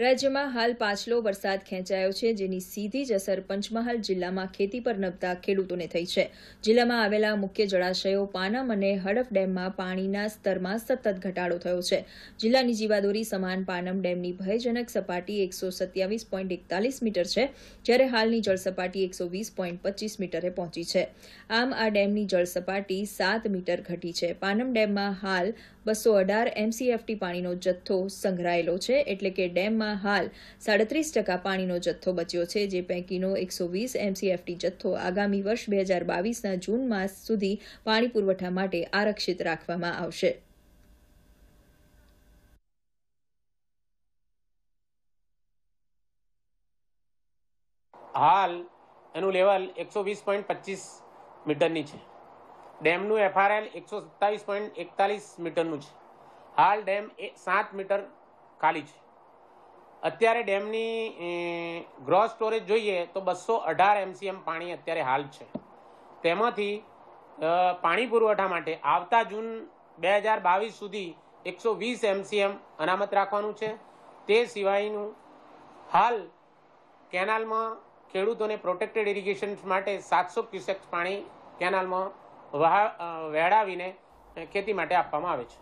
રાજ્યમાં હાલ પાછલો વરસાદ ખેંચાયો છે જેની સીધી જ અસર પંચમહાલ જિલ્લામાં ખેતી પર નભતા ખેડૂતોને થઈ છે જિલ્લામાં આવેલા મુખ્ય જળાશયો પાનમ અને હડફ ડેમમાં પાણીના સ્તરમાં સતત ઘટાડો થયો છે જિલ્લાની જીવાદોરી સમાન પાનમ ડેમની ભયજનક સપાટી એકસો સત્યાવીસ પોઈન્ટ એકતાલીસ મીટર છે જ્યારે હાલની જળસપાટી એકસો વીસ પોઈન્ટ પચીસ મીટરે પહોંચી છે આમ આ ડેમની જળસપાટી સાત મીટર ઘટી છે પાનમ ડેમમાં હાલ બસો અઢાર એમસીએફટી પાણીનો જથ્થો સંઘરાયેલો છે એટલે કે ડેમમાં વિસ્તારમાં હાલ સાડત્રીસ ટકા પાણીનો જથ્થો બચ્યો છે જે પૈકીનો એકસો વીસ એમસીએફટી જથ્થો આગામી વર્ષ બે હજાર બાવીસના જૂન માસ સુધી પાણી પુરવઠા માટે આરક્ષિત રાખવામાં આવશે હાલ એનું લેવલ એકસો વીસ પોઈન્ટ પચીસ મીટરની છે ડેમનું એફઆરએલ એકસો સત્તાવીસ પોઈન્ટ એકતાલીસ મીટરનું છે હાલ ડેમ સાત મીટર ખાલી છે અત્યારે ડેમની ગ્રોસ સ્ટોરેજ જોઈએ તો બસો અઢાર એમસીએમ પાણી અત્યારે હાલ છે તેમાંથી પાણી પુરવઠા માટે આવતા જૂન બે હજાર બાવીસ સુધી એકસો વીસ એમસીએમ અનામત રાખવાનું છે તે સિવાયનું હાલ કેનાલમાં ખેડૂતોને પ્રોટેક્ટેડ ઇરિગેશન માટે સાતસો ક્યુસેક્સ પાણી કેનાલમાં વહેડાવીને ખેતી માટે આપવામાં આવે છે